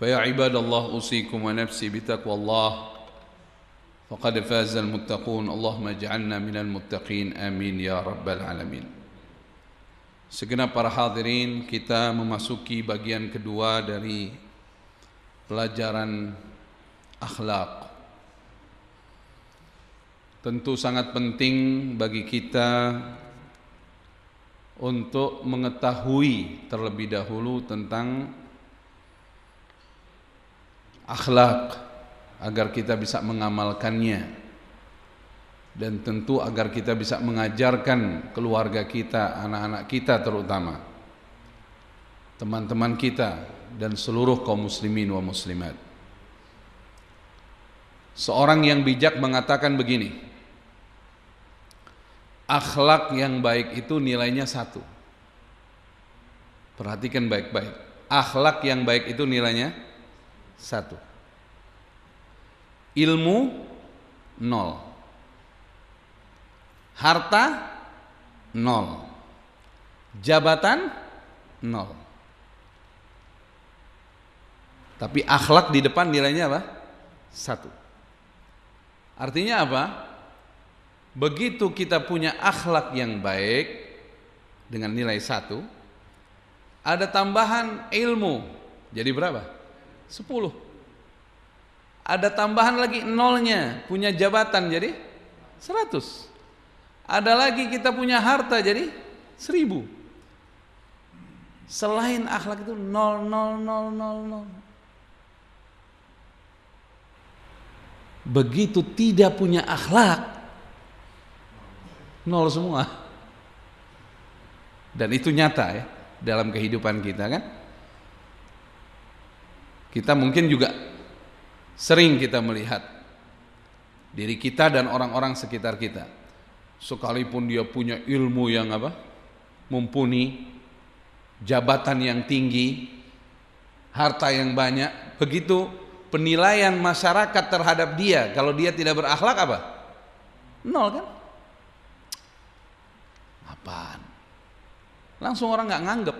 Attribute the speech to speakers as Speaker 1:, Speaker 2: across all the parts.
Speaker 1: فيا عباد الله أوصيكم ونفسي بتقوى الله فقد فاز المتقون اللهم اجعلنا من المتقين آمين يا رب العالمين Segenap para hadirin, kita memasuki bagian kedua dari pelajaran akhlak. Tentu sangat penting bagi kita untuk mengetahui terlebih dahulu tentang akhlak agar kita bisa mengamalkannya dan tentu agar kita bisa mengajarkan keluarga kita, anak-anak kita terutama teman-teman kita dan seluruh kaum muslimin wa muslimat. Seorang yang bijak mengatakan begini, akhlak yang baik itu nilainya satu. Perhatikan baik-baik, akhlak yang baik itu nilainya satu. Ilmu nol. Harta nol. Jabatan nol. Tapi akhlak di depan nilainya apa? Satu. Artinya apa? Begitu kita punya akhlak yang baik dengan nilai satu, ada tambahan ilmu. Jadi berapa? 10 ada tambahan lagi nolnya punya jabatan jadi 100 ada lagi kita punya harta jadi 1000 selain akhlak itu nol nol nol nol nol begitu tidak punya akhlak nol semua dan itu nyata ya dalam kehidupan kita kan kita mungkin juga sering kita melihat diri kita dan orang-orang sekitar kita. Sekalipun dia punya ilmu yang apa? Mumpuni, jabatan yang tinggi, harta yang banyak, begitu penilaian masyarakat terhadap dia kalau dia tidak berakhlak apa? Nol kan? Apaan? Langsung orang nggak nganggep.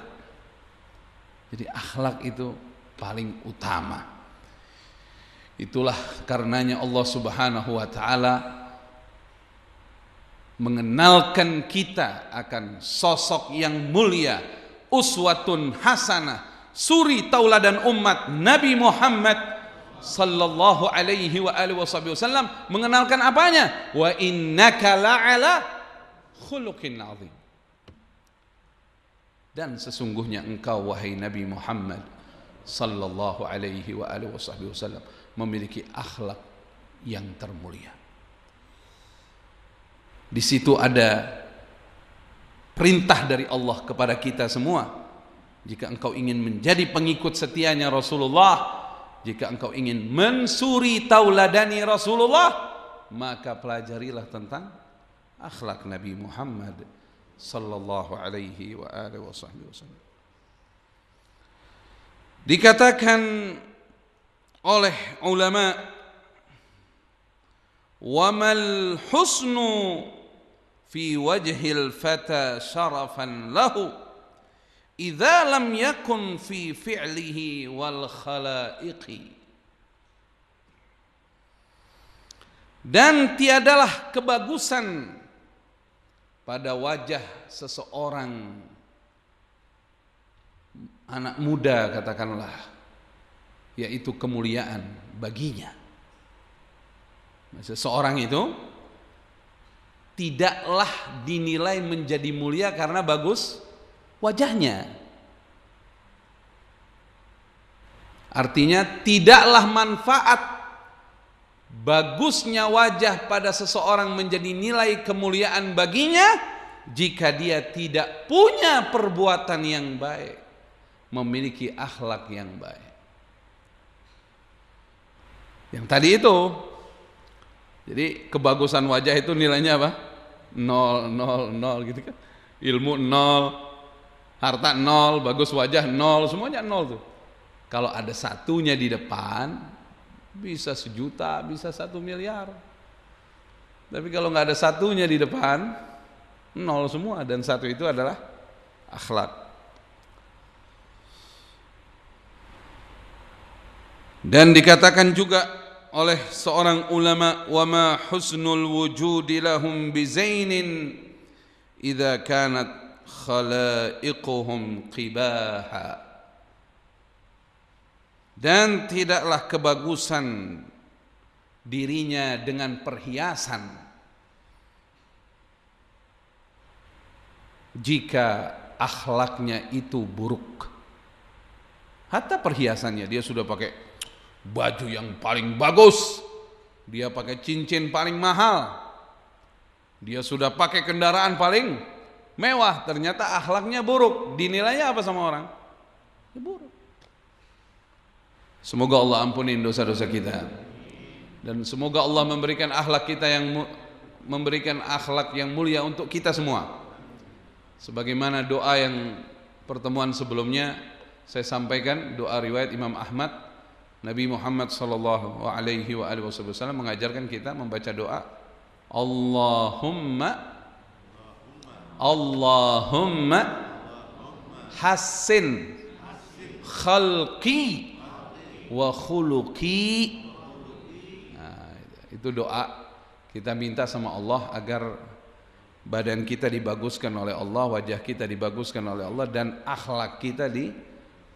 Speaker 1: Jadi akhlak itu paling utama. Itulah karenanya Allah Subhanahu wa taala mengenalkan kita akan sosok yang mulia, uswatun hasanah, suri tauladan umat Nabi Muhammad sallallahu alaihi wa alihi wasallam mengenalkan apanya? Wa innaka la'ala khuluqin azim. Dan sesungguhnya engkau wahai Nabi Muhammad sallallahu alaihi wa alihi wasallam memiliki akhlak yang termulia. Di situ ada perintah dari Allah kepada kita semua. Jika engkau ingin menjadi pengikut setianya Rasulullah, jika engkau ingin mensuri tauladani Rasulullah, maka pelajarilah tentang akhlak Nabi Muhammad sallallahu alaihi wa alihi wasallam. Dikatakan oleh ulama wamal husnu fi wajhil fata syarafan lahu idza lam yakun fi fi'lihi wal khalaiqi dan tiadalah kebagusan pada wajah seseorang anak muda katakanlah yaitu kemuliaan baginya seseorang itu tidaklah dinilai menjadi mulia karena bagus wajahnya artinya tidaklah manfaat bagusnya wajah pada seseorang menjadi nilai kemuliaan baginya jika dia tidak punya perbuatan yang baik memiliki akhlak yang baik. Yang tadi itu. Jadi kebagusan wajah itu nilainya apa? Nol, nol, nol gitu kan. Ilmu nol, harta nol, bagus wajah nol, semuanya nol tuh. Kalau ada satunya di depan, bisa sejuta, bisa satu miliar. Tapi kalau nggak ada satunya di depan, nol semua dan satu itu adalah akhlak. Dan dikatakan juga oleh seorang ulama wa ma husnul wujudi lahum zainin idza kanat khalaiquhum qibaha dan tidaklah kebagusan dirinya dengan perhiasan jika akhlaknya itu buruk hatta perhiasannya dia sudah pakai baju yang paling bagus, dia pakai cincin paling mahal, dia sudah pakai kendaraan paling mewah, ternyata akhlaknya buruk, dinilainya apa sama orang? Ya buruk. Semoga Allah ampuni dosa-dosa kita dan semoga Allah memberikan akhlak kita yang memberikan akhlak yang mulia untuk kita semua. Sebagaimana doa yang pertemuan sebelumnya saya sampaikan doa riwayat Imam Ahmad Nabi Muhammad sallallahu alaihi wa alihi wasallam mengajarkan kita membaca doa Allahumma Allahumma hasin khalqi wa khuluqi nah, itu doa kita minta sama Allah agar badan kita dibaguskan oleh Allah, wajah kita dibaguskan oleh Allah dan akhlak kita di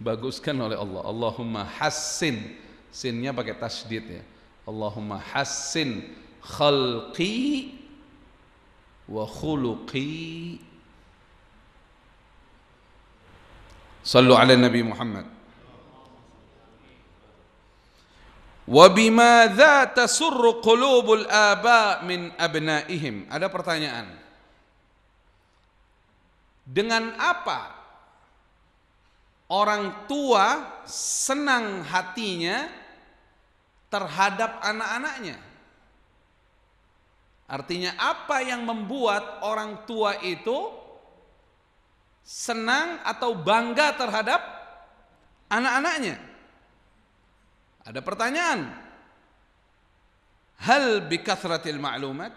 Speaker 1: baguskan oleh Allah. Allahumma hassin. Sinnya pakai tasdid ya. Allahumma hassin khalqi wa khuluqi. Sallu ala Nabi Muhammad. Wabimada tasurru qulubul aba min abnaihim. Ada pertanyaan. Dengan apa orang tua senang hatinya terhadap anak-anaknya. Artinya apa yang membuat orang tua itu senang atau bangga terhadap anak-anaknya? Ada pertanyaan. Hal bikathratil ma'lumat?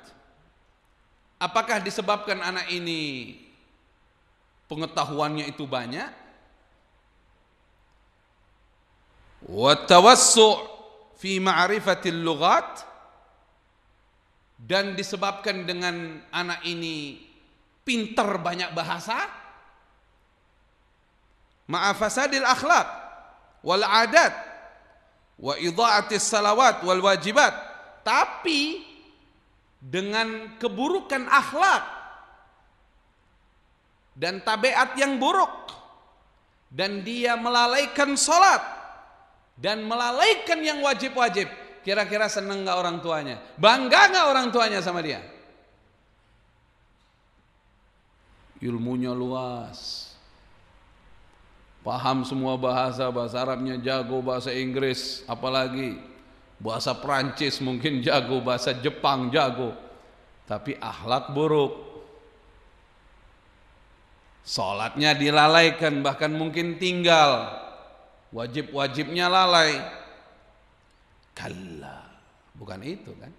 Speaker 1: Apakah disebabkan anak ini pengetahuannya itu banyak? watawassu fi ma'rifatil lughat dan disebabkan dengan anak ini pintar banyak bahasa ma'afasadil akhlak wal adat wa idha'atis salawat wal wajibat tapi dengan keburukan akhlak dan tabiat yang buruk dan dia melalaikan salat dan melalaikan yang wajib-wajib, kira-kira seneng nggak orang tuanya? Bangga nggak orang tuanya sama dia? Ilmunya luas, paham semua bahasa, bahasa Arabnya jago, bahasa Inggris, apalagi bahasa Perancis mungkin jago, bahasa Jepang jago, tapi akhlak buruk. Sholatnya dilalaikan, bahkan mungkin tinggal wajib-wajibnya lalai. Kalla, bukan itu kan?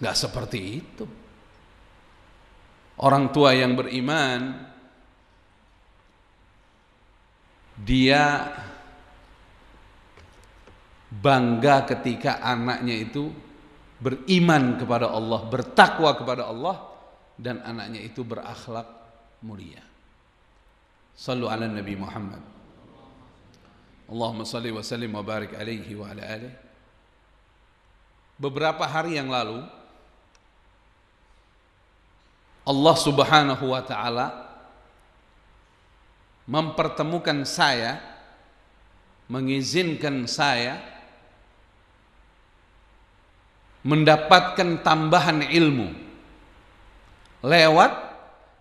Speaker 1: Gak seperti itu. Orang tua yang beriman, dia bangga ketika anaknya itu beriman kepada Allah, bertakwa kepada Allah dan anaknya itu berakhlak mulia. Sallu ala Nabi Muhammad. Allahumma salli wa sallim wa barik alaihi wa ala alihi. Beberapa hari yang lalu Allah Subhanahu wa taala mempertemukan saya mengizinkan saya mendapatkan tambahan ilmu lewat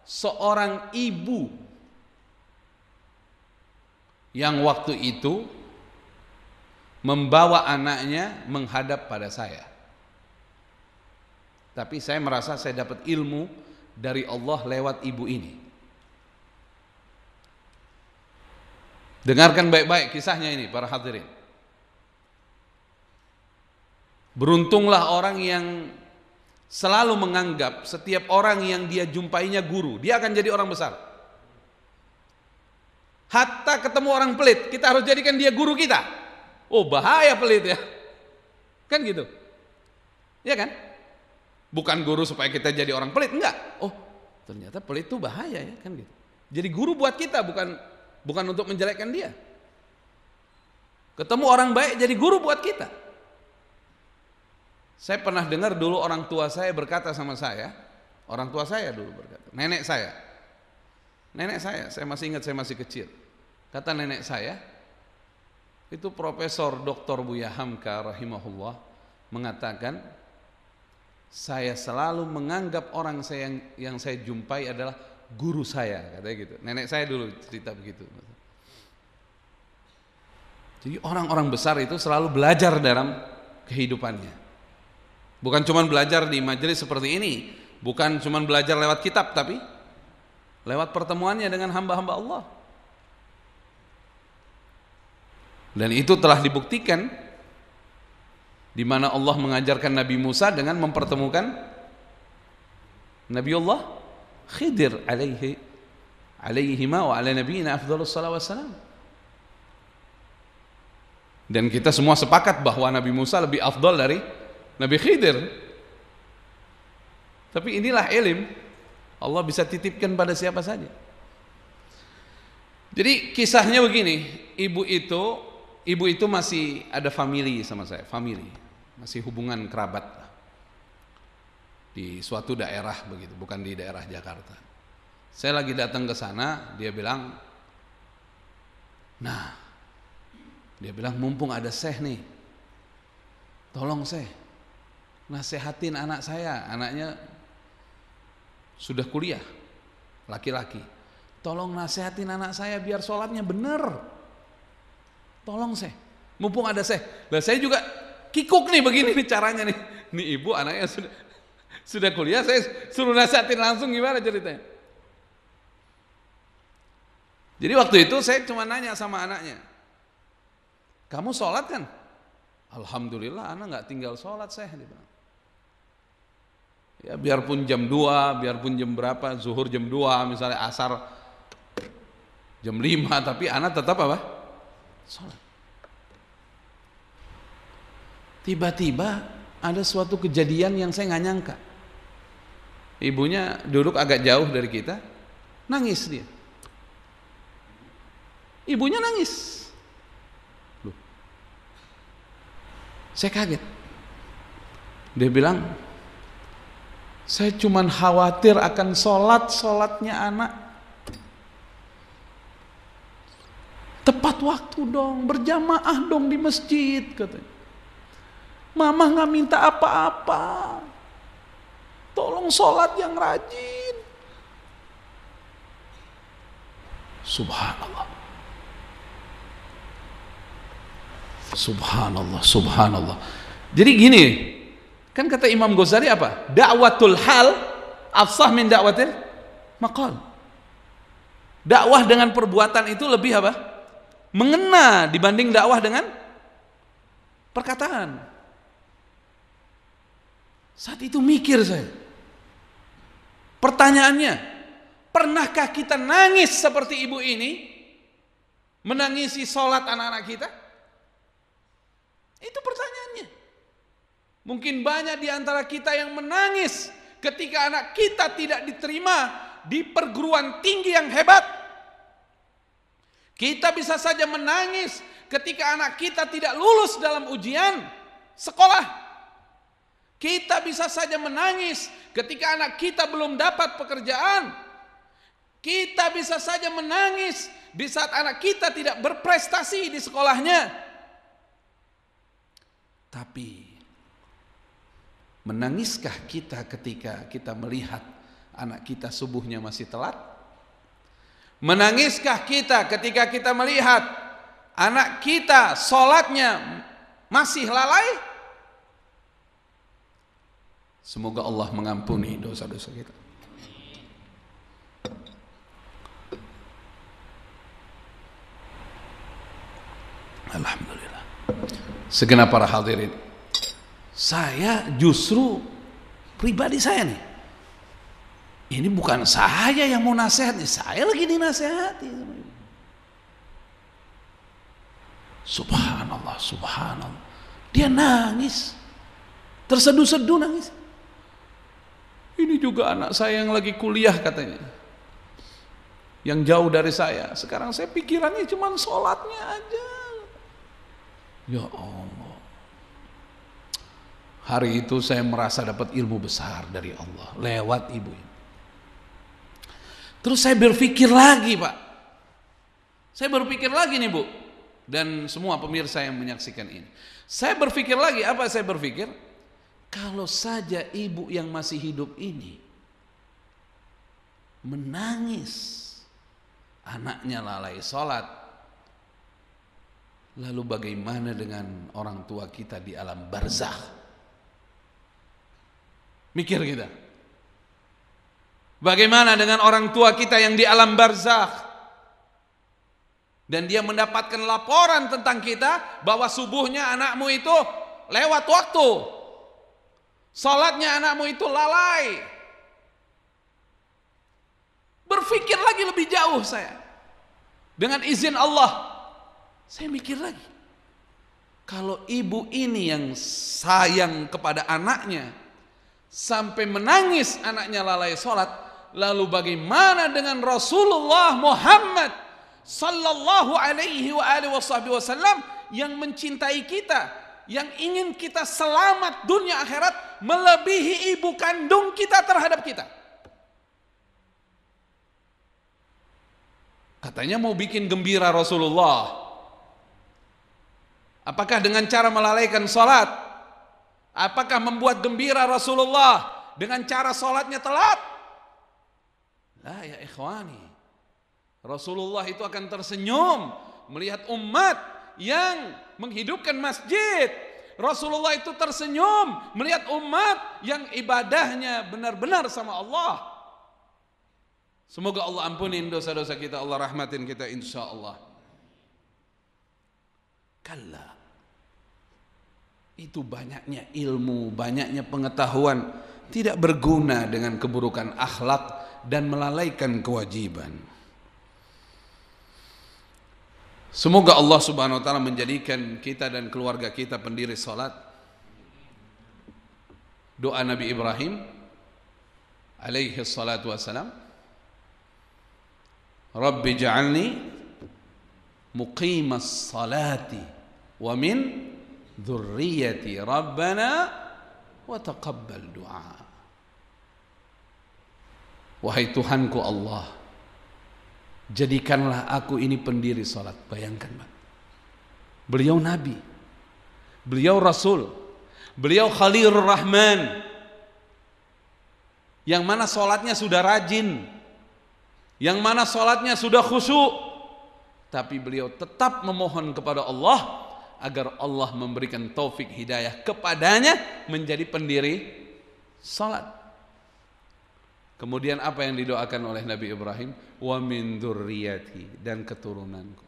Speaker 1: seorang ibu yang waktu itu membawa anaknya menghadap pada saya. Tapi saya merasa saya dapat ilmu dari Allah lewat ibu ini. Dengarkan baik-baik kisahnya ini para hadirin. Beruntunglah orang yang selalu menganggap setiap orang yang dia jumpainya guru, dia akan jadi orang besar. Hatta ketemu orang pelit, kita harus jadikan dia guru kita. Oh bahaya pelit ya. Kan gitu. Ya kan? Bukan guru supaya kita jadi orang pelit, enggak. Oh ternyata pelit itu bahaya ya kan gitu. Jadi guru buat kita bukan bukan untuk menjelekkan dia. Ketemu orang baik jadi guru buat kita. Saya pernah dengar dulu orang tua saya berkata sama saya, orang tua saya dulu berkata, nenek saya, Nenek saya, saya masih ingat saya masih kecil. Kata nenek saya, itu Profesor Dr. Buya Hamka rahimahullah mengatakan, saya selalu menganggap orang saya yang, yang saya jumpai adalah guru saya, katanya gitu. Nenek saya dulu cerita begitu. Jadi orang-orang besar itu selalu belajar dalam kehidupannya. Bukan cuma belajar di majelis seperti ini, bukan cuma belajar lewat kitab tapi lewat pertemuannya dengan hamba-hamba Allah. Dan itu telah dibuktikan di mana Allah mengajarkan Nabi Musa dengan mempertemukan Nabi Allah Khidir alaihi ma wa ala nabiyina afdhalus wa wassalam. Dan kita semua sepakat bahwa Nabi Musa lebih afdol dari Nabi Khidir. Tapi inilah ilim Allah bisa titipkan pada siapa saja. Jadi kisahnya begini, ibu itu ibu itu masih ada family sama saya, family. Masih hubungan kerabat di suatu daerah begitu, bukan di daerah Jakarta. Saya lagi datang ke sana, dia bilang, "Nah, dia bilang mumpung ada Syekh nih. Tolong Syekh, nasehatin anak saya, anaknya sudah kuliah, laki-laki. Tolong nasehatin anak saya biar sholatnya bener." Tolong Seh, mumpung ada Seh. Lah saya juga kikuk nih begini nih caranya nih. Nih ibu anaknya sudah sudah kuliah saya suruh nasihatin langsung gimana ceritanya. Jadi waktu itu saya cuma nanya sama anaknya, kamu sholat kan? Alhamdulillah anak nggak tinggal sholat saya. di bang. Ya biarpun jam 2, biarpun jam berapa, zuhur jam 2 misalnya asar jam 5 tapi anak tetap apa? Sholat. Tiba-tiba ada suatu kejadian yang saya nggak nyangka. Ibunya duduk agak jauh dari kita, nangis dia. Ibunya nangis. Loh. Saya kaget. Dia bilang, saya cuman khawatir akan sholat sholatnya anak Tepat waktu dong, berjamaah dong di masjid katanya. Mama nggak minta apa-apa. Tolong sholat yang rajin. Subhanallah. Subhanallah, subhanallah. Jadi gini, kan kata Imam Ghazali apa? Dakwatul hal afsah min dakwatil maqal. Dakwah dengan perbuatan itu lebih apa? mengena dibanding dakwah dengan perkataan. Saat itu mikir saya. Pertanyaannya, pernahkah kita nangis seperti ibu ini? Menangisi sholat anak-anak kita? Itu pertanyaannya. Mungkin banyak di antara kita yang menangis ketika anak kita tidak diterima di perguruan tinggi yang hebat kita bisa saja menangis ketika anak kita tidak lulus dalam ujian sekolah. Kita bisa saja menangis ketika anak kita belum dapat pekerjaan. Kita bisa saja menangis di saat anak kita tidak berprestasi di sekolahnya. Tapi menangiskah kita ketika kita melihat anak kita subuhnya masih telat? Menangiskah kita ketika kita melihat anak kita sholatnya masih lalai? Semoga Allah mengampuni dosa-dosa kita. Alhamdulillah. Segenap para hadirin, saya justru pribadi saya nih ini bukan saya yang mau nasihati, saya lagi dinasehati. Subhanallah, subhanallah. Dia nangis. Terseduh-seduh nangis. Ini juga anak saya yang lagi kuliah katanya. Yang jauh dari saya. Sekarang saya pikirannya cuma sholatnya aja. Ya Allah. Hari itu saya merasa dapat ilmu besar dari Allah. Lewat ibu ini. Terus saya berpikir lagi Pak. Saya berpikir lagi nih Bu. Dan semua pemirsa yang menyaksikan ini. Saya berpikir lagi, apa saya berpikir? Kalau saja ibu yang masih hidup ini menangis anaknya lalai sholat lalu bagaimana dengan orang tua kita di alam barzah mikir kita Bagaimana dengan orang tua kita yang di alam barzakh? Dan dia mendapatkan laporan tentang kita bahwa subuhnya anakmu itu lewat waktu. Salatnya anakmu itu lalai. Berpikir lagi lebih jauh saya. Dengan izin Allah, saya mikir lagi. Kalau ibu ini yang sayang kepada anaknya, sampai menangis anaknya lalai salat, Lalu bagaimana dengan Rasulullah Muhammad sallallahu alaihi wa alihi wasallam yang mencintai kita, yang ingin kita selamat dunia akhirat melebihi ibu kandung kita terhadap kita. Katanya mau bikin gembira Rasulullah. Apakah dengan cara melalaikan salat? Apakah membuat gembira Rasulullah dengan cara salatnya telat? Lah ya ikhwani. Rasulullah itu akan tersenyum melihat umat yang menghidupkan masjid. Rasulullah itu tersenyum melihat umat yang ibadahnya benar-benar sama Allah. Semoga Allah ampunin dosa-dosa kita, Allah rahmatin kita insya Allah. Kalla. Itu banyaknya ilmu, banyaknya pengetahuan tidak berguna dengan keburukan akhlak dan melalaikan kewajiban. Semoga Allah Subhanahu wa taala menjadikan kita dan keluarga kita pendiri salat. Doa Nabi Ibrahim alaihi salatu wasalam. Rabbi ja'alni muqimas salati wa min dzurriyyati rabbana wa taqabbal du'a. Wahai Tuhanku Allah, jadikanlah aku ini pendiri sholat. Bayangkan, Pak. Beliau Nabi, beliau Rasul, beliau Khalil Rahman, yang mana sholatnya sudah rajin, yang mana sholatnya sudah khusyuk, tapi beliau tetap memohon kepada Allah agar Allah memberikan taufik hidayah kepadanya menjadi pendiri sholat. Kemudian apa yang didoakan oleh Nabi Ibrahim? Wa min dzurriyyati dan keturunanku.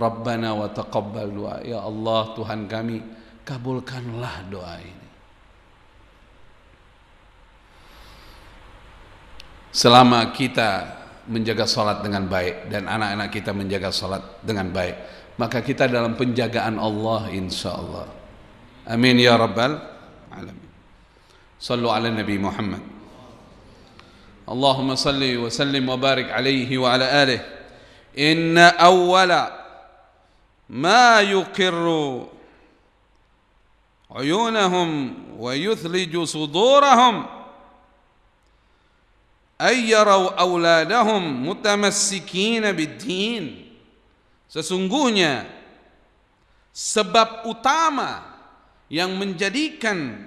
Speaker 1: Rabbana wa taqabbal du'a. Ya Allah Tuhan kami, kabulkanlah doa ini. Selama kita menjaga salat dengan baik dan anak-anak kita menjaga salat dengan baik, maka kita dalam penjagaan Allah insya Allah. Amin ya rabbal alamin. صلوا على النبي محمد اللهم صل وسلم وبارك عليه وعلى آله إن أول ما يقر عيونهم ويثلج صدورهم أن يروا أولادهم متمسكين بالدين Sesungguhnya sebab utama yang menjadikan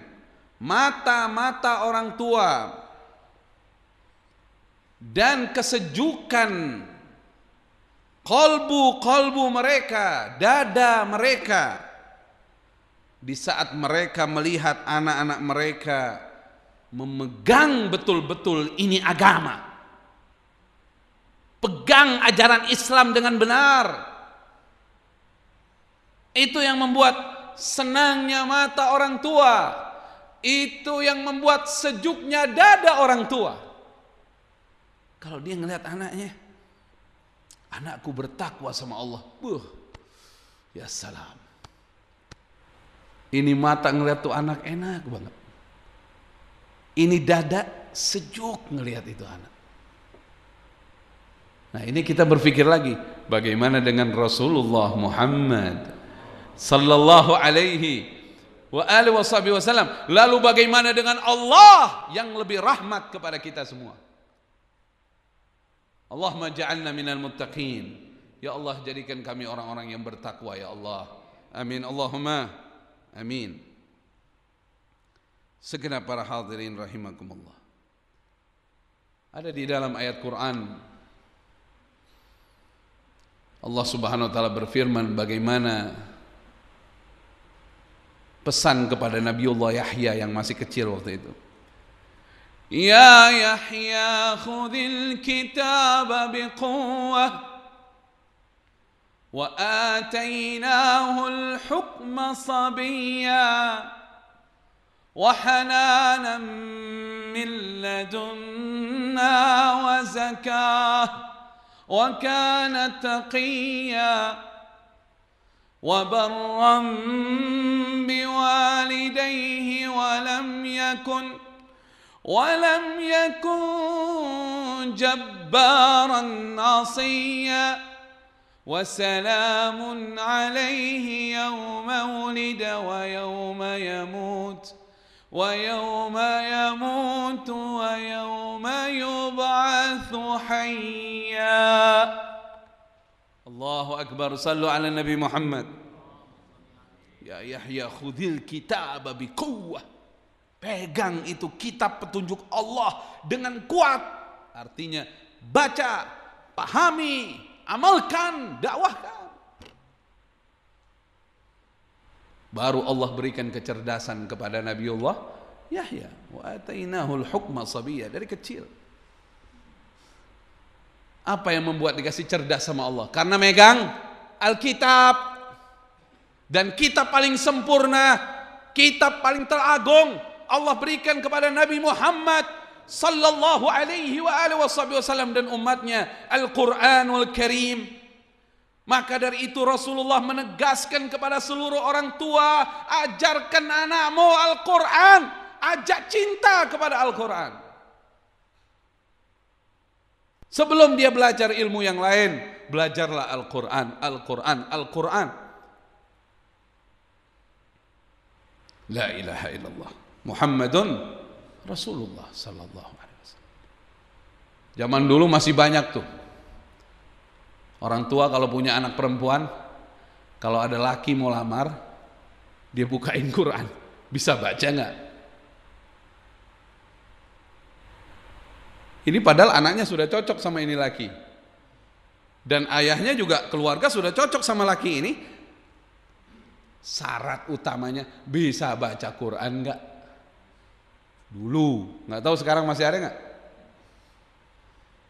Speaker 1: mata-mata orang tua dan kesejukan kolbu-kolbu mereka, dada mereka di saat mereka melihat anak-anak mereka memegang betul-betul ini agama. Pegang ajaran Islam dengan benar. Itu yang membuat senangnya mata orang tua, itu yang membuat sejuknya dada orang tua. Kalau dia ngelihat anaknya, anakku bertakwa sama Allah. Buh, ya salam. Ini mata ngelihat tuh anak enak banget. Ini dada sejuk ngelihat itu anak. Nah ini kita berpikir lagi, bagaimana dengan Rasulullah Muhammad sallallahu alaihi wa alihi washabihi wasallam. Lalu bagaimana dengan Allah yang lebih rahmat kepada kita semua? Allahumma ja'alna minal muttaqin. Ya Allah jadikan kami orang-orang yang bertakwa ya Allah. Amin Allahumma. Amin. Segenap para hadirin rahimakumullah. Ada di dalam ayat Quran Allah Subhanahu wa taala berfirman bagaimana pesan kepada Nabiullah Yahya yang masih kecil waktu itu. Ya Yahya khudil kitab biquwah wa الحكم min ladunna wa zakah wa kana taqiyya وبرا بوالديه ولم يكن ولم يكن جبارا عصيا وسلام عليه يوم ولد ويوم يموت ويوم يموت ويوم يبعث حيا Allahu Akbar صلوا على النبي محمد Ya Yahya خذ kitab بقوة Pegang itu kitab petunjuk Allah dengan kuat Artinya baca, pahami, amalkan, dakwahkan Baru Allah berikan kecerdasan kepada Nabiullah Yahya wa atainahul hukma sabiyya dari kecil apa yang membuat dikasih cerdas sama Allah? Karena megang Alkitab. Dan kitab paling sempurna, kitab paling teragung Allah berikan kepada Nabi Muhammad sallallahu alaihi wa alihi wasallam dan umatnya Al-Qur'anul Karim. Maka dari itu Rasulullah menegaskan kepada seluruh orang tua, ajarkan anakmu Al-Qur'an, ajak cinta kepada Al-Qur'an. Sebelum dia belajar ilmu yang lain, belajarlah Al-Quran, Al-Quran, Al-Quran. La ilaha illallah. Muhammadun Rasulullah sallallahu alaihi wasallam. Zaman dulu masih banyak tuh. Orang tua kalau punya anak perempuan, kalau ada laki mau lamar, dia bukain Quran. Bisa baca nggak? Ini padahal anaknya sudah cocok sama ini laki. Dan ayahnya juga keluarga sudah cocok sama laki ini. Syarat utamanya bisa baca Quran enggak? Dulu, nggak tahu sekarang masih ada enggak?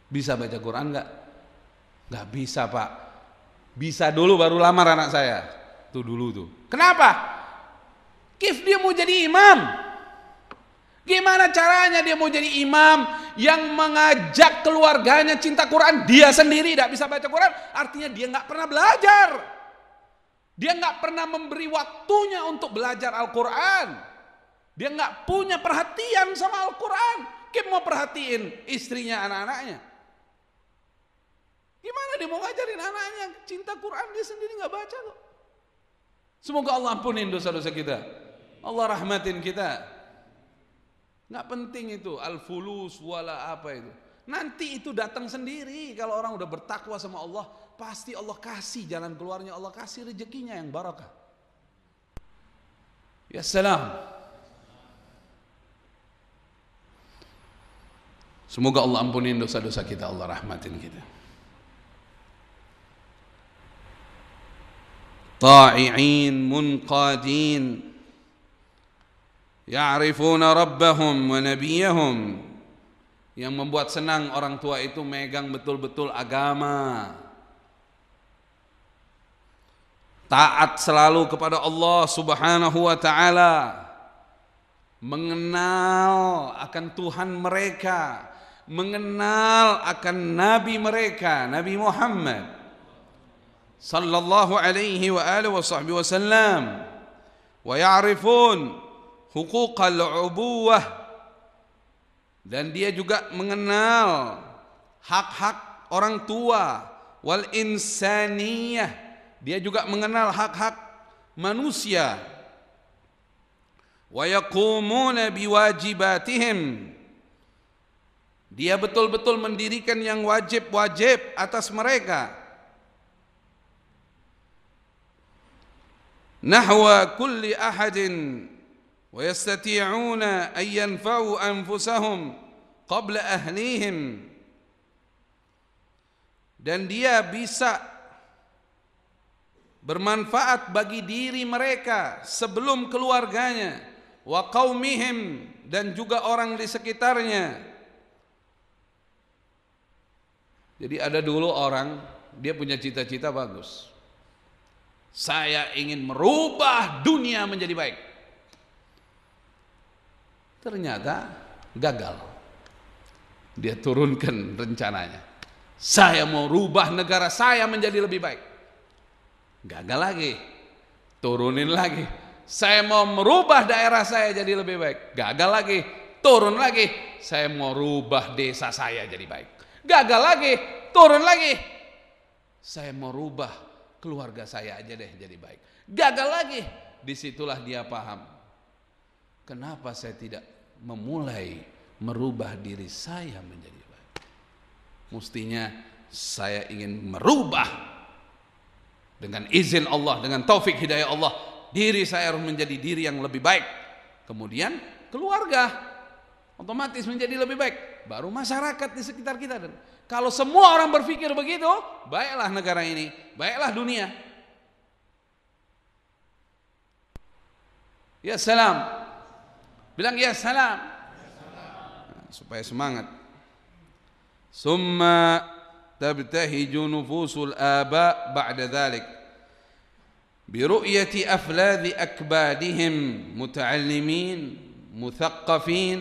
Speaker 1: Bisa baca Quran enggak? Nggak bisa pak. Bisa dulu baru lamar anak saya. Tuh dulu tuh. Kenapa? Kif dia mau jadi imam. Gimana caranya dia mau jadi imam yang mengajak keluarganya cinta Quran, dia sendiri tidak bisa baca Quran, artinya dia nggak pernah belajar. Dia nggak pernah memberi waktunya untuk belajar Al-Quran. Dia nggak punya perhatian sama Al-Quran. Kim mau perhatiin istrinya, anak-anaknya. Gimana dia mau ngajarin anaknya cinta Quran dia sendiri nggak baca loh. Semoga Allah ampunin dosa-dosa kita. Allah rahmatin kita. Nggak penting itu al-fulus wala apa itu. Nanti itu datang sendiri kalau orang udah bertakwa sama Allah, pasti Allah kasih jalan keluarnya, Allah kasih rezekinya yang barokah Ya salam. Semoga Allah ampunin dosa-dosa kita, Allah rahmatin kita. Ta'i'in, munqadin, Ya'rifuna rabbahum wa nabiyahum. Yang membuat senang orang tua itu megang betul-betul agama. Taat selalu kepada Allah Subhanahu wa taala. Mengenal akan Tuhan mereka, mengenal akan nabi mereka, Nabi Muhammad sallallahu alaihi wa alihi wa sahbihi wasallam. Wa ya'rifun al ubuwah dan dia juga mengenal hak-hak orang tua wal insaniyah dia juga mengenal hak-hak manusia wa yaqumuna biwajibatihim dia betul-betul mendirikan yang wajib-wajib atas mereka nahwa kulli ahadin ويستطيعون أن ينفعوا أنفسهم قبل أهليهم dan dia bisa bermanfaat bagi diri mereka sebelum keluarganya wa qaumihim dan juga orang di sekitarnya jadi ada dulu orang dia punya cita-cita bagus saya ingin merubah dunia menjadi baik Ternyata gagal. Dia turunkan rencananya. Saya mau rubah negara saya menjadi lebih baik. Gagal lagi. Turunin lagi. Saya mau merubah daerah saya jadi lebih baik. Gagal lagi. Turun lagi. Saya mau rubah desa saya jadi baik. Gagal lagi. Turun lagi. Saya mau rubah keluarga saya aja deh jadi baik. Gagal lagi. Disitulah dia paham. Kenapa saya tidak memulai merubah diri saya menjadi baik. Mestinya saya ingin merubah dengan izin Allah, dengan taufik hidayah Allah, diri saya harus menjadi diri yang lebih baik. Kemudian keluarga otomatis menjadi lebih baik, baru masyarakat di sekitar kita dan kalau semua orang berpikir begitu, baiklah negara ini, baiklah dunia. Ya salam, Bilang ya salam. supaya semangat. Summa tabtahiju nufusul aba ba'da dhalik. برؤية أفلاذ أكبادهم متعلمين مثقفين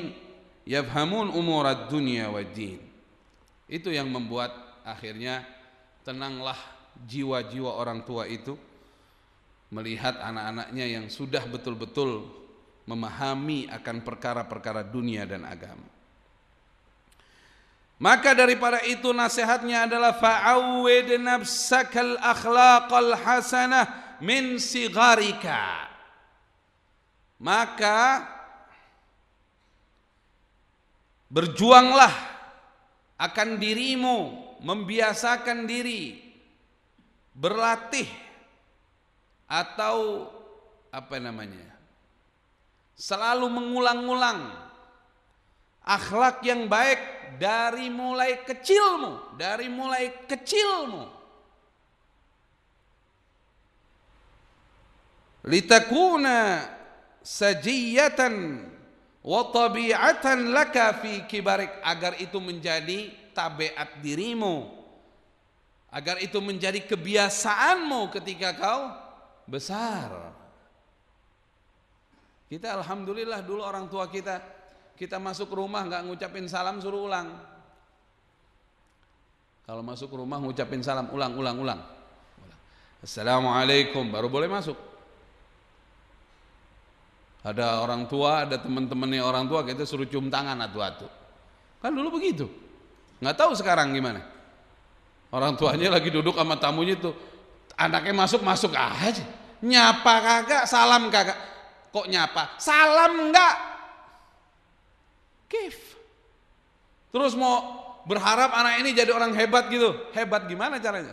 Speaker 1: يفهمون أمور الدنيا والدين itu yang membuat akhirnya tenanglah jiwa-jiwa orang tua itu melihat anak-anaknya yang sudah betul-betul memahami akan perkara-perkara dunia dan agama. Maka daripada itu nasihatnya adalah fa'awwid nafsakal akhlaqal hasanah min sigarika. Maka berjuanglah akan dirimu, membiasakan diri berlatih atau apa namanya? selalu mengulang-ulang akhlak yang baik dari mulai kecilmu, dari mulai kecilmu. Litakuna sajiyatan wa tabi'atan laka fi kibarik agar itu menjadi tabiat dirimu. Agar itu menjadi kebiasaanmu ketika kau besar. Kita alhamdulillah dulu orang tua kita kita masuk rumah nggak ngucapin salam suruh ulang. Kalau masuk rumah ngucapin salam ulang ulang ulang. Assalamualaikum baru boleh masuk. Ada orang tua, ada teman-temannya orang tua kita suruh cium tangan atau atu Kan dulu begitu. Nggak tahu sekarang gimana. Orang tuanya lagi duduk sama tamunya tuh, anaknya masuk masuk aja. Nyapa kagak, salam kagak. Kok nyapa? Salam enggak? Kif. Terus mau berharap anak ini jadi orang hebat gitu. Hebat gimana caranya?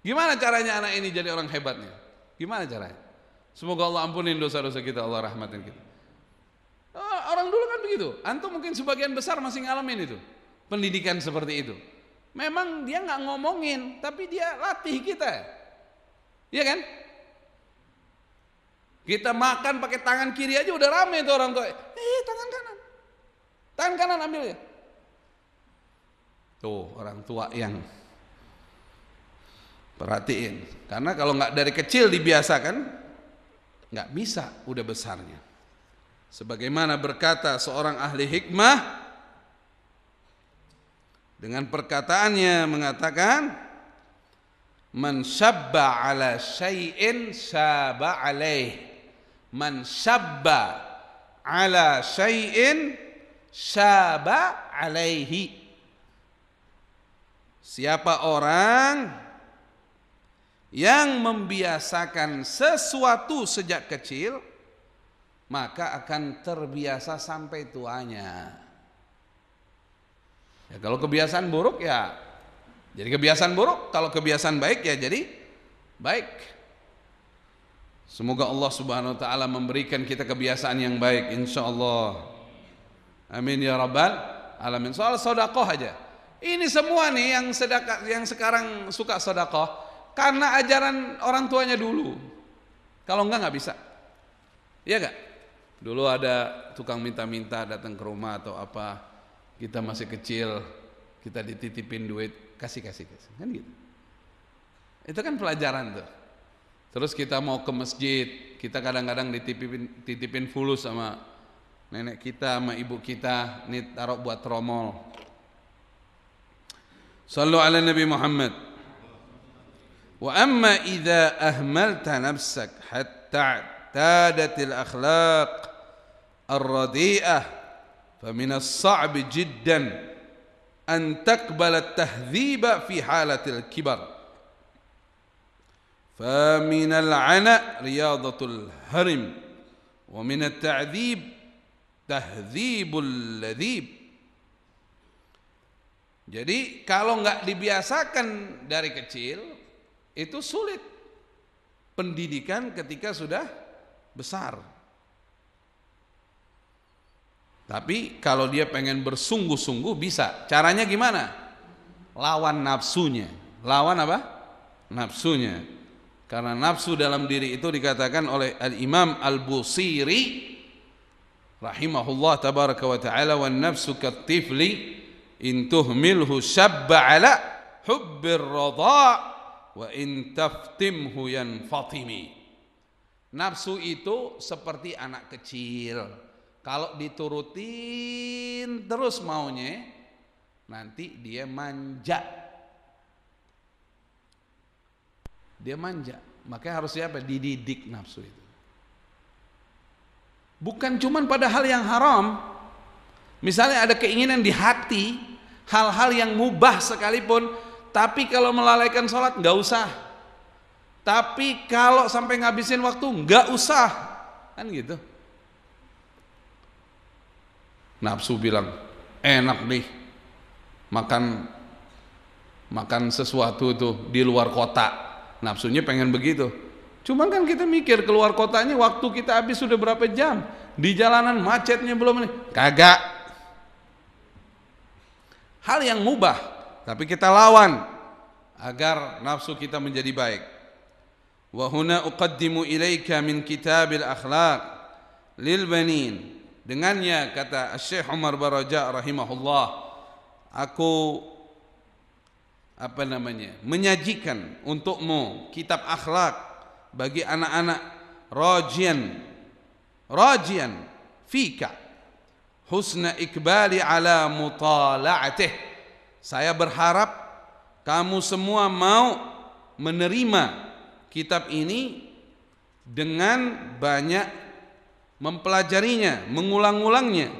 Speaker 1: Gimana caranya anak ini jadi orang hebatnya? Gimana caranya? Semoga Allah ampunin dosa-dosa kita, Allah rahmatin kita. Ah, orang dulu kan begitu. Antum mungkin sebagian besar masih ngalamin itu. Pendidikan seperti itu. Memang dia nggak ngomongin, tapi dia latih kita. Iya kan? Kita makan pakai tangan kiri aja udah rame itu orang tua. Eh, eh, tangan kanan. Tangan kanan ambil ya. Tuh, orang tua yang perhatiin. Karena kalau nggak dari kecil dibiasakan, nggak bisa udah besarnya. Sebagaimana berkata seorang ahli hikmah dengan perkataannya mengatakan, Man syabba ala syai'in syaba alaih. Man sabba ala syai'in syaba alaihi. Siapa orang yang membiasakan sesuatu sejak kecil maka akan terbiasa sampai tuanya. Ya, kalau kebiasaan buruk ya jadi kebiasaan buruk, kalau kebiasaan baik ya jadi baik. Semoga Allah Subhanahu wa taala memberikan kita kebiasaan yang baik Insya Allah. Amin ya rabbal alamin. Soal sedekah aja. Ini semua nih yang sedekah yang sekarang suka sodako, karena ajaran orang tuanya dulu. Kalau enggak nggak bisa. Iya enggak? Dulu ada tukang minta-minta datang ke rumah atau apa. Kita masih kecil, kita dititipin duit, kasih-kasih kasih. Kan gitu. Itu kan pelajaran tuh. Terus kita mau ke masjid, kita kadang-kadang dititipin, titipin fulus sama nenek kita, sama ibu kita, nih taruh buat tromol. Sallu ala Nabi Muhammad. Wa amma idza ahmalta nafsak hatta tadatil akhlaq ar-radi'ah famin as-sa'b jiddan an taqbala at-tahdhiba fi halatil kibar. فمن العناء رياضة الهرم ومن التعذيب تهذيب اللذيب jadi kalau nggak dibiasakan dari kecil itu sulit pendidikan ketika sudah besar. Tapi kalau dia pengen bersungguh-sungguh bisa. Caranya gimana? Lawan nafsunya. Lawan apa? Nafsunya. Karena nafsu dalam diri itu dikatakan oleh Al-Imam Al-Busiri rahimahullah tabaraka wa ta'ala wan nafsu katifli in tuhmilhu syabba ala hubbir radha wa in taftimhu yanfatimi. Nafsu itu seperti anak kecil. Kalau diturutin terus maunya nanti dia manja Dia manja. Makanya harus siapa? Dididik nafsu itu. Bukan cuman pada hal yang haram. Misalnya ada keinginan di hati, hal-hal yang mubah sekalipun, tapi kalau melalaikan sholat nggak usah. Tapi kalau sampai ngabisin waktu nggak usah, kan gitu. Nafsu bilang enak nih makan makan sesuatu itu di luar kota Nafsunya pengen begitu. Cuman kan kita mikir keluar kotanya waktu kita habis sudah berapa jam. Di jalanan macetnya belum nih. Kagak. Hal yang mubah, tapi kita lawan agar nafsu kita menjadi baik. Wahuna uqaddimu ilaika min kitabil akhlaq lil banin. Dengannya kata Syekh Umar Baraja rahimahullah, aku apa namanya menyajikan untukmu kitab akhlak bagi anak-anak rajian rajian fika husna ikbali ala mutala'atih saya berharap kamu semua mau menerima kitab ini dengan banyak mempelajarinya mengulang-ulangnya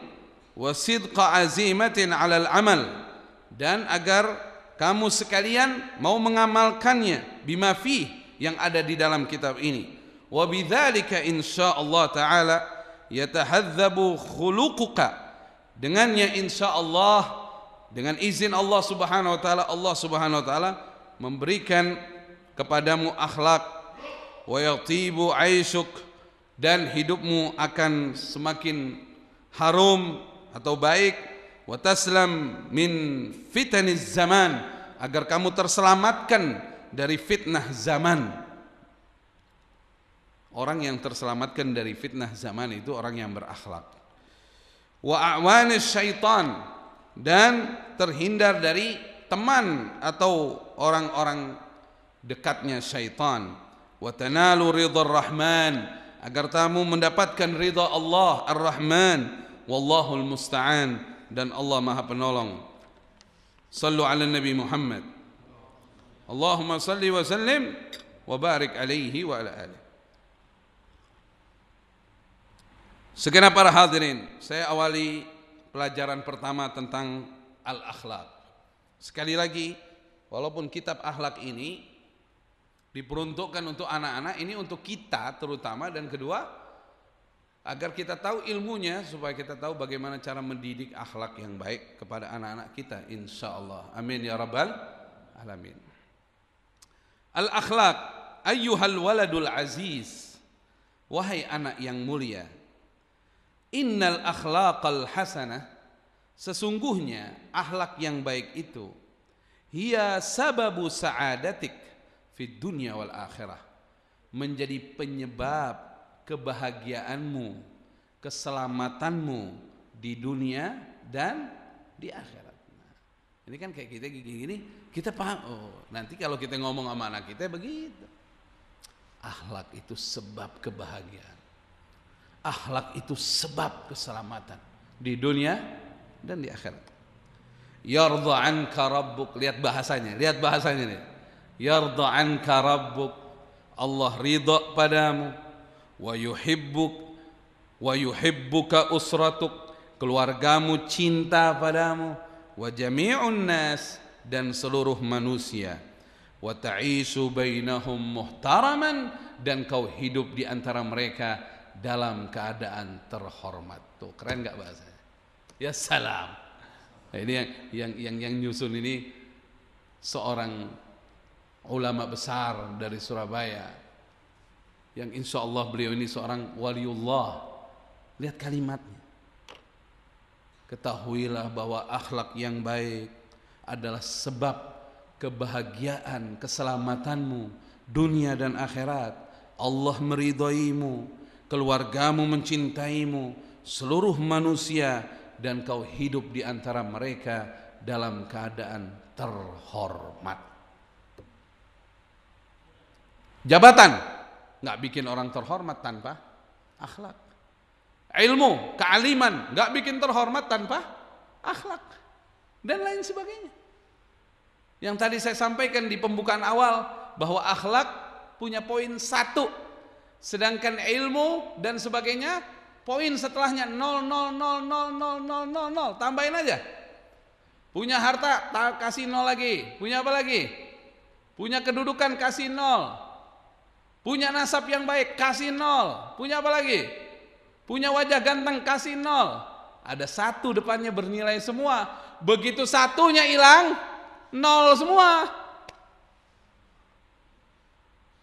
Speaker 1: wasidqa azimatin alal amal dan agar kamu sekalian mau mengamalkannya bima fi yang ada di dalam kitab ini. Wa bidzalika insyaallah taala yatahadzabu khuluquka. Dengannya insyaallah dengan izin Allah Subhanahu wa taala Allah Subhanahu wa taala memberikan kepadamu akhlak wa yatibu aishuk dan hidupmu akan semakin harum atau baik wa min fitaniz zaman agar kamu terselamatkan dari fitnah zaman orang yang terselamatkan dari fitnah zaman itu orang yang berakhlak wa awanis syaitan dan terhindar dari teman atau orang-orang dekatnya syaitan wa tanalu ridha rahman agar kamu mendapatkan ridha Allah ar-Rahman Wallahu musta'an dan Allah Maha Penolong. Sallu ala Nabi Muhammad. Allahumma salli wa sallim wa barik alaihi wa ala alihi. Segenap para hadirin, saya awali pelajaran pertama tentang al-akhlak. Sekali lagi, walaupun kitab akhlak ini diperuntukkan untuk anak-anak, ini untuk kita terutama dan kedua agar kita tahu ilmunya supaya kita tahu bagaimana cara mendidik akhlak yang baik kepada anak-anak kita insya Allah amin ya rabbal alamin al akhlak ayyuhal waladul aziz wahai anak yang mulia innal akhlaqal hasanah sesungguhnya akhlak yang baik itu hiya sababu sa'adatik fid dunya wal akhirah menjadi penyebab kebahagiaanmu, keselamatanmu di dunia dan di akhirat. Nah, ini kan kayak kita gini-gini, kita paham. Oh, nanti kalau kita ngomong sama anak kita begitu. Akhlak itu sebab kebahagiaan. Akhlak itu sebab keselamatan di dunia dan di akhirat. Yarda anka rabbuk. Lihat bahasanya, lihat bahasanya nih. Yarda anka rabbuk. Allah ridha padamu wa yuhibbuk wa yuhibbuka usratuk keluargamu cinta padamu wa jami'un nas dan seluruh manusia wa ta'isu bainahum muhtaraman dan kau hidup di antara mereka dalam keadaan terhormat tuh keren nggak bahasanya ya salam nah, ini yang yang yang yang nyusun ini seorang ulama besar dari Surabaya yang insya Allah beliau ini seorang waliullah. Lihat kalimatnya. Ketahuilah bahwa akhlak yang baik adalah sebab kebahagiaan, keselamatanmu, dunia dan akhirat. Allah meridhoimu, keluargamu mencintaimu, seluruh manusia dan kau hidup di antara mereka dalam keadaan terhormat. Jabatan nggak bikin orang terhormat tanpa akhlak. Ilmu, kealiman, nggak bikin terhormat tanpa akhlak dan lain sebagainya. Yang tadi saya sampaikan di pembukaan awal bahwa akhlak punya poin satu, sedangkan ilmu dan sebagainya poin setelahnya 0 0 0 0 0 0 0 0 tambahin aja. Punya harta kasih nol lagi, punya apa lagi? Punya kedudukan kasih nol, Punya nasab yang baik, kasih nol. Punya apa lagi? Punya wajah ganteng, kasih nol. Ada satu depannya bernilai semua. Begitu satunya hilang, nol semua.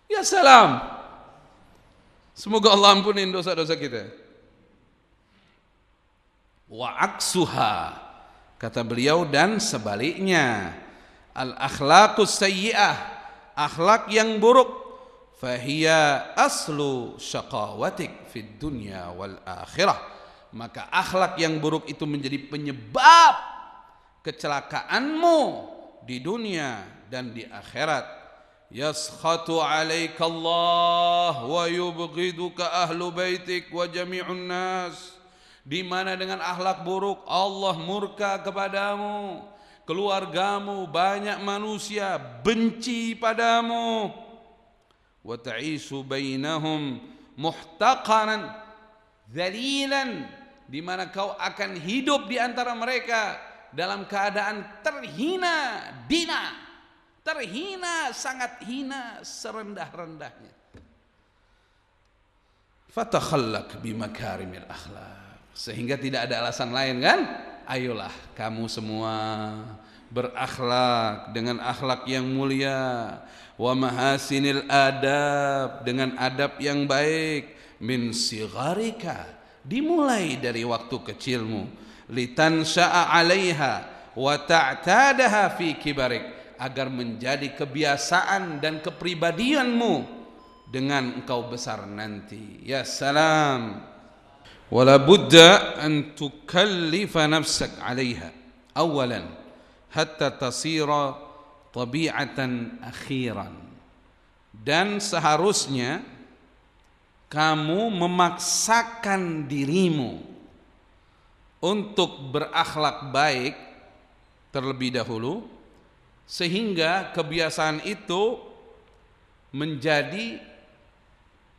Speaker 1: Ya salam. Semoga Allah ampunin dosa-dosa kita. Wa aksuha. Kata beliau dan sebaliknya. Al akhlaqus sayyi'ah. Akhlak yang buruk fahiya aslu syaqawatik fid dunya wal akhirah maka akhlak yang buruk itu menjadi penyebab kecelakaanmu di dunia dan di akhirat yaskhatu alaika Allah wa yubghiduka ahlu baitik wa jami'un nas di mana dengan akhlak buruk Allah murka kepadamu keluargamu banyak manusia benci padamu وتعيش بينهم محتقرا ذليلا di mana kau akan hidup di antara mereka dalam keadaan terhina dina terhina sangat hina serendah-rendahnya fatakhallak bimakarimil akhlak sehingga tidak ada alasan lain kan ayolah kamu semua berakhlak dengan akhlak yang mulia wa mahasinil adab dengan adab yang baik min sigharika dimulai dari waktu kecilmu litansa'a 'alaiha wa ta'tadaha fi kibarik agar menjadi kebiasaan dan kepribadianmu dengan engkau besar nanti ya salam wala budda an tukallifa nafsak 'alaiha awalan hatta tasira tabi'atan akhiran dan seharusnya kamu memaksakan dirimu untuk berakhlak baik terlebih dahulu sehingga kebiasaan itu menjadi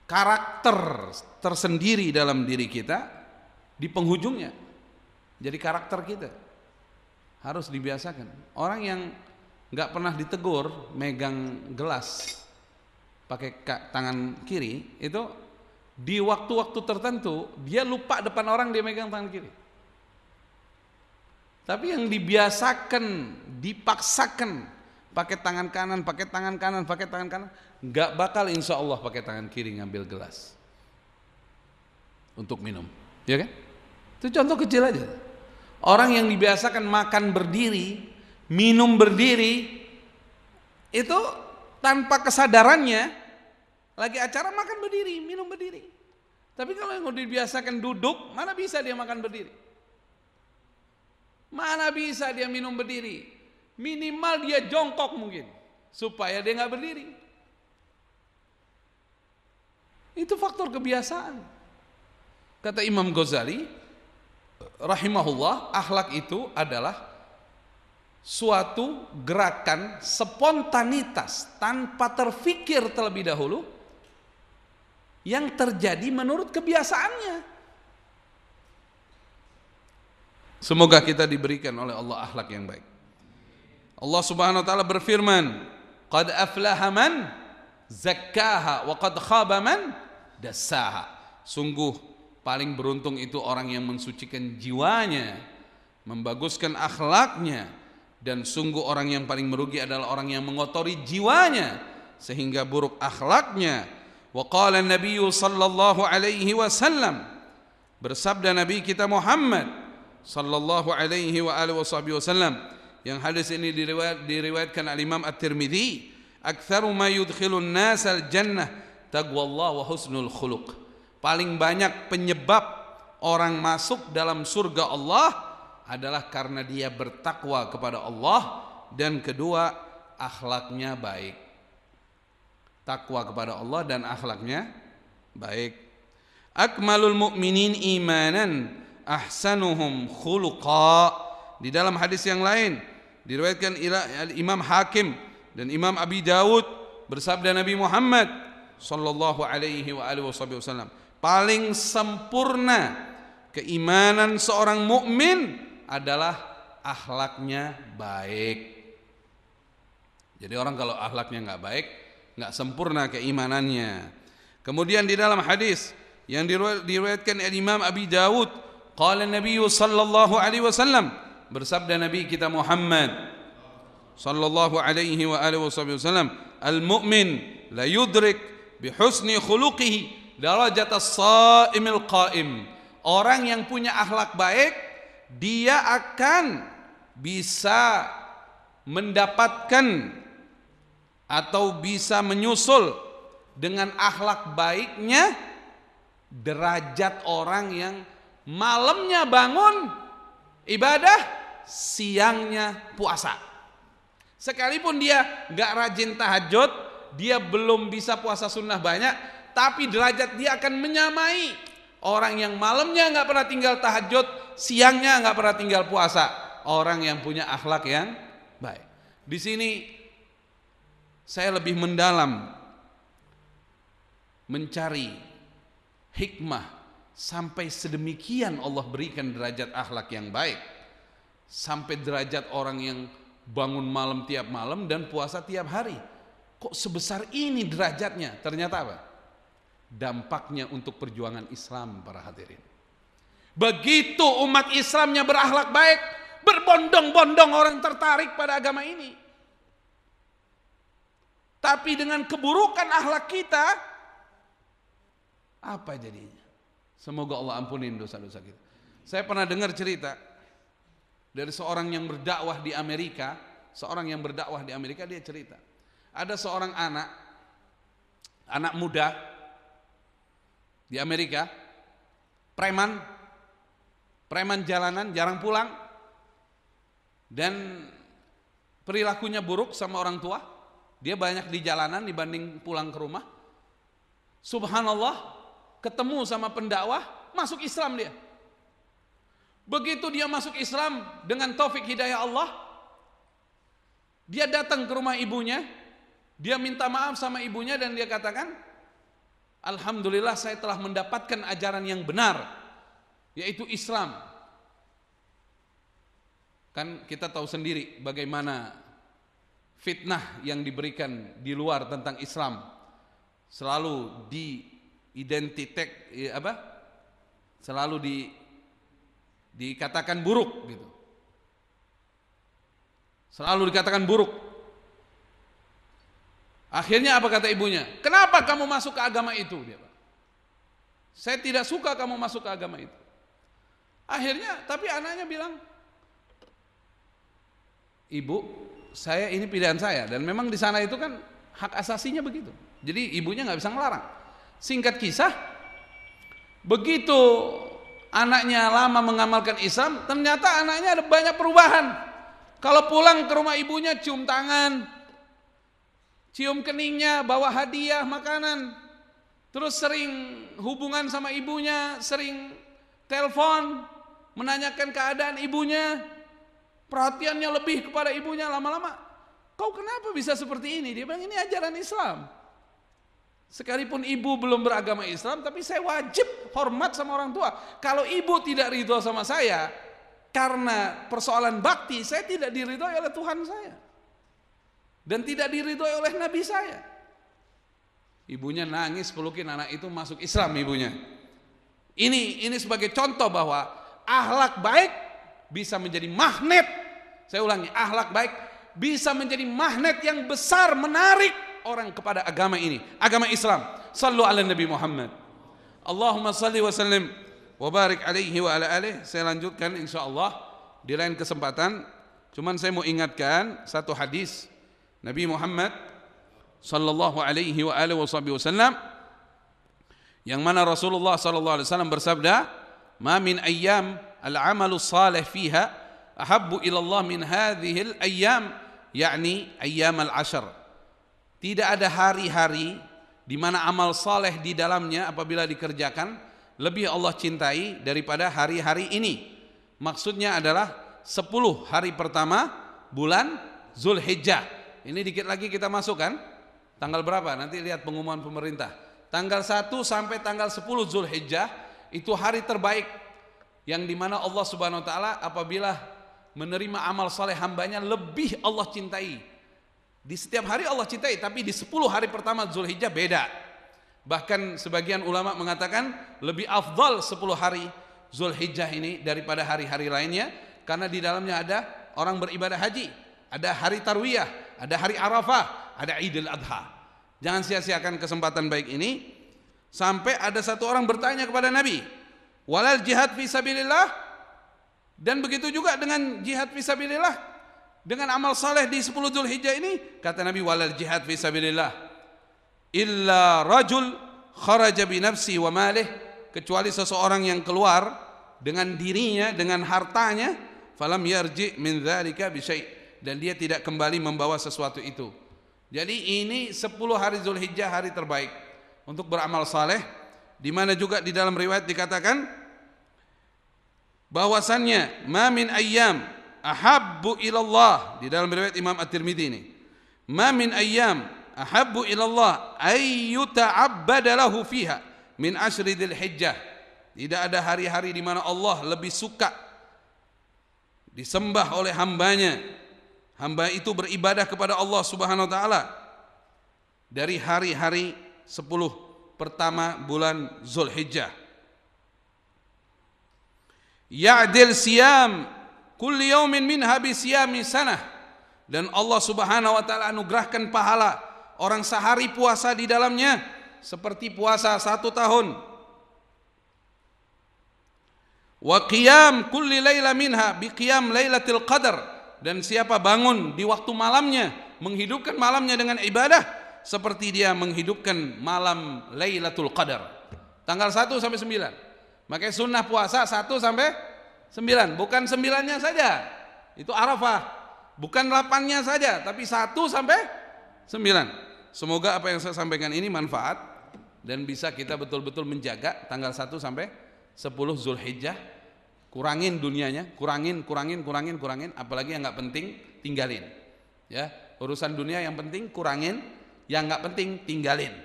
Speaker 1: karakter tersendiri dalam diri kita di penghujungnya jadi karakter kita harus dibiasakan orang yang nggak pernah ditegur megang gelas pakai tangan kiri itu di waktu-waktu tertentu dia lupa depan orang dia megang tangan kiri tapi yang dibiasakan dipaksakan pakai tangan kanan pakai tangan kanan pakai tangan kanan nggak bakal insya Allah pakai tangan kiri ngambil gelas untuk minum ya kan itu contoh kecil aja Orang yang dibiasakan makan berdiri, minum berdiri, itu tanpa kesadarannya lagi acara makan berdiri, minum berdiri. Tapi kalau yang dibiasakan duduk, mana bisa dia makan berdiri? Mana bisa dia minum berdiri? Minimal dia jongkok mungkin supaya dia nggak berdiri. Itu faktor kebiasaan. Kata Imam Ghazali, rahimahullah, akhlak itu adalah suatu gerakan spontanitas tanpa terfikir terlebih dahulu yang terjadi menurut kebiasaannya. Semoga kita diberikan oleh Allah akhlak yang baik. Allah Subhanahu wa taala berfirman, "Qad aflaha man zakkaha wa qad khaba man dasaha." Sungguh Paling beruntung itu orang yang mensucikan jiwanya, membaguskan akhlaknya, dan sungguh orang yang paling merugi adalah orang yang mengotori jiwanya sehingga buruk akhlaknya. Waqala Nabi sallallahu alaihi wasallam bersabda Nabi kita Muhammad sallallahu alaihi wasallam yang hadis ini diriwayat, diriwayatkan al Imam At-Tirmidzi aktsaru ma yudkhilun al jannah taqwallah wa husnul khuluq paling banyak penyebab orang masuk dalam surga Allah adalah karena dia bertakwa kepada Allah dan kedua akhlaknya baik. Takwa kepada Allah dan akhlaknya baik. Akmalul mu'minin imanan ahsanuhum khuluqa. Di dalam hadis yang lain diriwayatkan Imam Hakim dan Imam Abi Dawud bersabda Nabi Muhammad sallallahu alaihi wa alihi wasallam paling sempurna keimanan seorang mukmin adalah akhlaknya baik. Jadi orang kalau akhlaknya nggak baik, nggak sempurna keimanannya. Kemudian di dalam hadis yang diriwayatkan oleh Imam Abi Dawud, qala Nabi sallallahu alaihi wasallam bersabda Nabi kita Muhammad sallallahu alaihi wa alihi wasallam, al-mu'min la yudrik bi husni khuluqihi darajat as-saimil qaim. Orang yang punya akhlak baik, dia akan bisa mendapatkan atau bisa menyusul dengan akhlak baiknya derajat orang yang malamnya bangun ibadah, siangnya puasa. Sekalipun dia nggak rajin tahajud, dia belum bisa puasa sunnah banyak, tapi derajat dia akan menyamai orang yang malamnya nggak pernah tinggal tahajud, siangnya nggak pernah tinggal puasa, orang yang punya akhlak yang baik. Di sini saya lebih mendalam mencari hikmah sampai sedemikian Allah berikan derajat akhlak yang baik sampai derajat orang yang bangun malam tiap malam dan puasa tiap hari kok sebesar ini derajatnya ternyata apa dampaknya untuk perjuangan Islam para hadirin. Begitu umat Islamnya berakhlak baik, berbondong-bondong orang tertarik pada agama ini. Tapi dengan keburukan akhlak kita, apa jadinya? Semoga Allah ampunin dosa-dosa kita. Saya pernah dengar cerita dari seorang yang berdakwah di Amerika, seorang yang berdakwah di Amerika dia cerita. Ada seorang anak, anak muda di Amerika, preman, preman jalanan jarang pulang dan perilakunya buruk sama orang tua. Dia banyak di jalanan dibanding pulang ke rumah. Subhanallah, ketemu sama pendakwah, masuk Islam dia. Begitu dia masuk Islam dengan taufik hidayah Allah, dia datang ke rumah ibunya, dia minta maaf sama ibunya dan dia katakan, Alhamdulillah saya telah mendapatkan ajaran yang benar yaitu Islam. Kan kita tahu sendiri bagaimana fitnah yang diberikan di luar tentang Islam selalu diidentitek apa? Selalu di dikatakan buruk gitu. Selalu dikatakan buruk. Akhirnya apa kata ibunya? Kenapa kamu masuk ke agama itu? Dia Saya tidak suka kamu masuk ke agama itu. Akhirnya, tapi anaknya bilang, ibu, saya ini pilihan saya. Dan memang di sana itu kan hak asasinya begitu. Jadi ibunya nggak bisa ngelarang. Singkat kisah, begitu anaknya lama mengamalkan Islam, ternyata anaknya ada banyak perubahan. Kalau pulang ke rumah ibunya cium tangan, cium keningnya, bawa hadiah, makanan. Terus sering hubungan sama ibunya, sering telepon, menanyakan keadaan ibunya, perhatiannya lebih kepada ibunya lama-lama. Kau kenapa bisa seperti ini? Dia bilang ini ajaran Islam. Sekalipun ibu belum beragama Islam, tapi saya wajib hormat sama orang tua. Kalau ibu tidak ridho sama saya, karena persoalan bakti, saya tidak diridhoi oleh Tuhan saya dan tidak diridhoi oleh nabi saya. Ibunya nangis pelukin anak itu masuk Islam ibunya. Ini ini sebagai contoh bahwa ahlak baik bisa menjadi magnet. Saya ulangi, ahlak baik bisa menjadi magnet yang besar menarik orang kepada agama ini, agama Islam. Sallu ala Nabi Muhammad. Allahumma salli wa sallim wa barik alaihi wa ala alihi. Saya lanjutkan insyaallah di lain kesempatan. Cuman saya mau ingatkan satu hadis Nabi Muhammad sallallahu alaihi wa alihi wasallam yang mana Rasulullah sallallahu alaihi wasallam bersabda, "Ma min ayyam al-amalu salih fiha ahabbu ila Allah min hadhihi al-ayyam" yakni ayyam al-ashr. Tidak ada hari-hari di mana amal saleh di dalamnya apabila dikerjakan lebih Allah cintai daripada hari-hari ini. Maksudnya adalah 10 hari pertama bulan Zulhijjah. Ini dikit lagi kita masuk kan? Tanggal berapa? Nanti lihat pengumuman pemerintah. Tanggal 1 sampai tanggal 10 Zulhijjah itu hari terbaik yang dimana Allah Subhanahu Wa Taala apabila menerima amal saleh hambanya lebih Allah cintai. Di setiap hari Allah cintai, tapi di 10 hari pertama Zulhijjah beda. Bahkan sebagian ulama mengatakan lebih afdal 10 hari Zulhijjah ini daripada hari-hari lainnya karena di dalamnya ada orang beribadah haji, ada hari tarwiyah, ada hari Arafah, ada Idul Adha. Jangan sia-siakan kesempatan baik ini. Sampai ada satu orang bertanya kepada Nabi, "Walal jihad fi sabilillah?" Dan begitu juga dengan jihad fi sabilillah, dengan amal saleh di 10 Zulhijjah ini, kata Nabi, "Walal jihad fi sabilillah illa rajul kharaja bi nafsi wa malih." Kecuali seseorang yang keluar dengan dirinya, dengan hartanya, falam yarji min dzalika bi syai' dan dia tidak kembali membawa sesuatu itu. Jadi ini 10 hari Zulhijjah hari terbaik untuk beramal saleh di mana juga di dalam riwayat dikatakan bahwasannya ma min ayyam ahabbu ilallah di dalam riwayat Imam At-Tirmidzi ini ma min ayyam ahabbu ilallah ay lahu fiha min ashri dzulhijjah tidak ada hari-hari di mana Allah lebih suka disembah oleh hambanya Hamba itu beribadah kepada Allah Subhanahu wa taala dari hari-hari 10 pertama bulan Zulhijjah. Ya'dil siyam kulli yaumin minha bi siyami sanah. Dan Allah Subhanahu wa taala anugerahkan pahala orang sehari puasa di dalamnya seperti puasa satu tahun. Wa qiyam kulli laila minha bi qiyam lailatil qadar dan siapa bangun di waktu malamnya menghidupkan malamnya dengan ibadah seperti dia menghidupkan malam Lailatul Qadar tanggal 1 sampai 9 makanya sunnah puasa 1 sampai 9 bukan 9-nya saja itu Arafah bukan 8-nya saja tapi 1 sampai 9 semoga apa yang saya sampaikan ini manfaat dan bisa kita betul-betul menjaga tanggal 1 sampai 10 Zulhijjah kurangin dunianya, kurangin, kurangin, kurangin, kurangin, apalagi yang nggak penting tinggalin. Ya, urusan dunia yang penting kurangin, yang nggak penting tinggalin.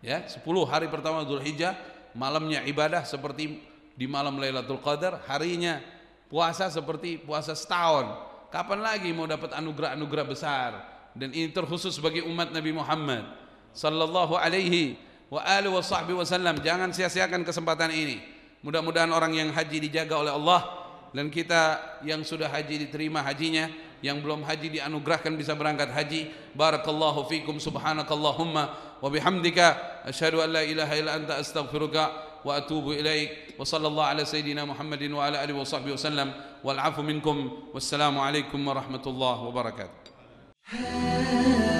Speaker 1: Ya, 10 hari pertama Zulhijjah, malamnya ibadah seperti di malam Lailatul Qadar, harinya puasa seperti puasa setahun. Kapan lagi mau dapat anugerah-anugerah besar? Dan ini terkhusus bagi umat Nabi Muhammad sallallahu alaihi wa alihi wasallam. Jangan sia-siakan kesempatan ini. Mudah-mudahan orang yang haji dijaga oleh Allah dan kita yang sudah haji diterima hajinya, yang belum haji dianugerahkan bisa berangkat haji. Barakallahu fikum subhanakallahumma wa bihamdika asyhadu an la ilaha illa anta astaghfiruka wa atubu ilaik. Wa sallallahu ala sayidina Muhammadin wa ala alihi wa sahbihi wasallam. Wal afu minkum. Wassalamu alaikum warahmatullahi wabarakatuh.